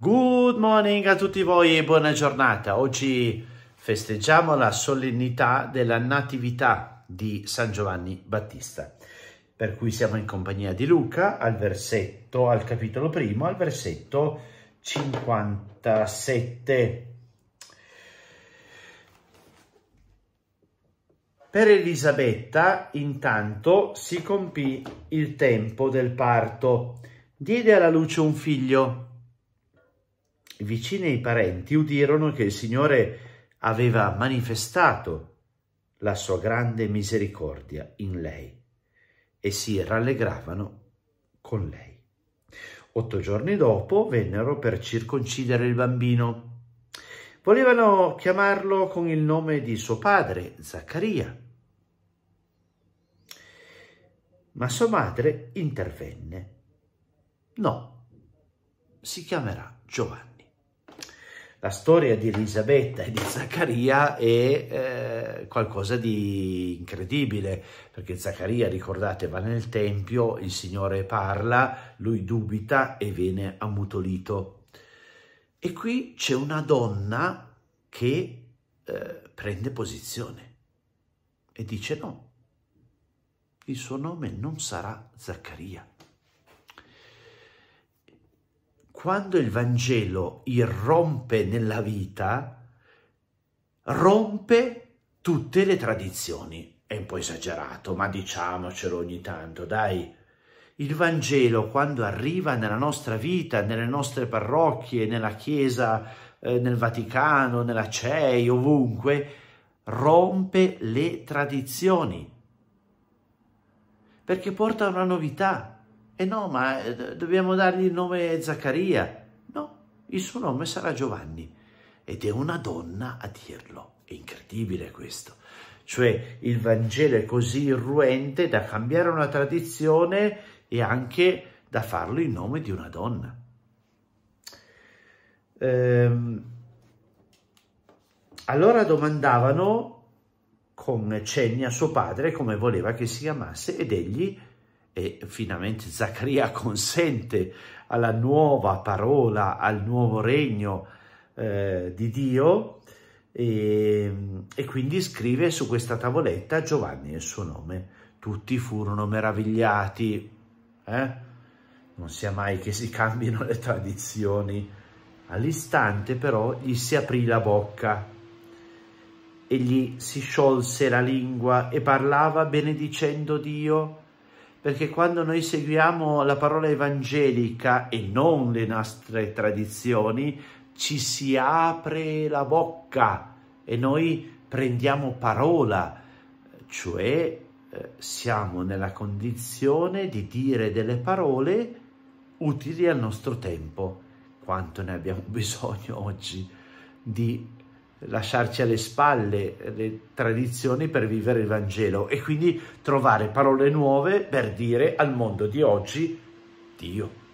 Good morning a tutti voi e buona giornata. Oggi festeggiamo la solennità della Natività di San Giovanni Battista. Per cui siamo in compagnia di Luca al versetto, al capitolo primo, al versetto 57. Per Elisabetta, intanto, si compì il tempo del parto. Diede alla luce un figlio vicini e i parenti udirono che il Signore aveva manifestato la sua grande misericordia in lei e si rallegravano con lei. Otto giorni dopo vennero per circoncidere il bambino. Volevano chiamarlo con il nome di suo padre, Zaccaria. Ma sua madre intervenne. No, si chiamerà Giovanni la storia di Elisabetta e di Zaccaria è eh, qualcosa di incredibile, perché Zaccaria, ricordate, va nel Tempio, il Signore parla, lui dubita e viene ammutolito. E qui c'è una donna che eh, prende posizione e dice no, il suo nome non sarà Zaccaria quando il Vangelo irrompe nella vita, rompe tutte le tradizioni. È un po' esagerato, ma diciamocelo ogni tanto, dai. Il Vangelo quando arriva nella nostra vita, nelle nostre parrocchie, nella Chiesa, eh, nel Vaticano, nella CEI, ovunque, rompe le tradizioni perché porta una novità, e eh no, ma eh, dobbiamo dargli il nome Zaccaria. No, il suo nome sarà Giovanni. Ed è una donna a dirlo. È incredibile questo. Cioè il Vangelo è così irruente da cambiare una tradizione e anche da farlo in nome di una donna. Ehm, allora domandavano con cenni a suo padre come voleva che si chiamasse ed egli e finalmente Zaccaria consente alla nuova parola, al nuovo regno eh, di Dio e, ehm, e quindi scrive su questa tavoletta Giovanni e il suo nome. Tutti furono meravigliati. Eh? Non sia mai che si cambino le tradizioni. All'istante però gli si aprì la bocca e gli si sciolse la lingua e parlava benedicendo Dio perché quando noi seguiamo la parola evangelica e non le nostre tradizioni, ci si apre la bocca e noi prendiamo parola, cioè eh, siamo nella condizione di dire delle parole utili al nostro tempo, quanto ne abbiamo bisogno oggi di lasciarci alle spalle le tradizioni per vivere il Vangelo e quindi trovare parole nuove per dire al mondo di oggi Dio.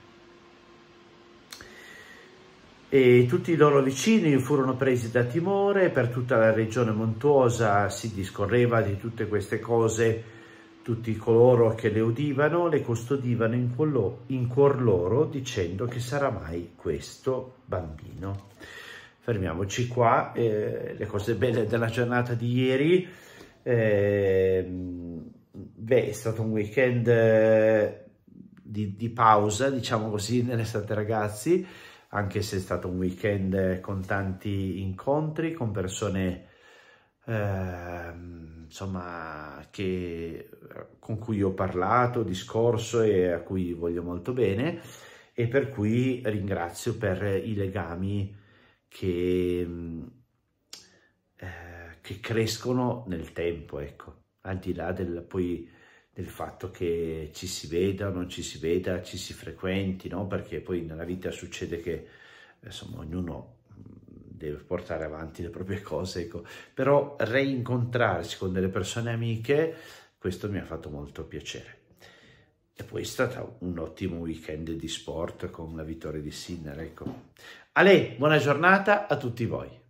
E tutti i loro vicini furono presi da timore, per tutta la regione montuosa si discorreva di tutte queste cose, tutti coloro che le udivano le custodivano in, cuor loro, in cuor loro dicendo che sarà mai questo bambino fermiamoci qua, eh, le cose belle della giornata di ieri, eh, beh è stato un weekend eh, di, di, pausa, diciamo così, nell'estate ragazzi, anche se è stato un weekend con tanti incontri, con persone ehm, insomma che, con cui ho parlato, discorso e a cui voglio molto bene e per cui ringrazio per i legami che, mm, eh, che crescono nel tempo, ecco, al di là del, poi, del fatto che ci si veda o non ci si veda, ci si frequenti, no? perché poi nella vita succede che insomma, ognuno mm, deve portare avanti le proprie cose, ecco. però reincontrarsi con delle persone amiche, questo mi ha fatto molto piacere. E poi è stato un ottimo weekend di sport con la vittoria di Sinner, ecco. Ale, buona giornata a tutti voi.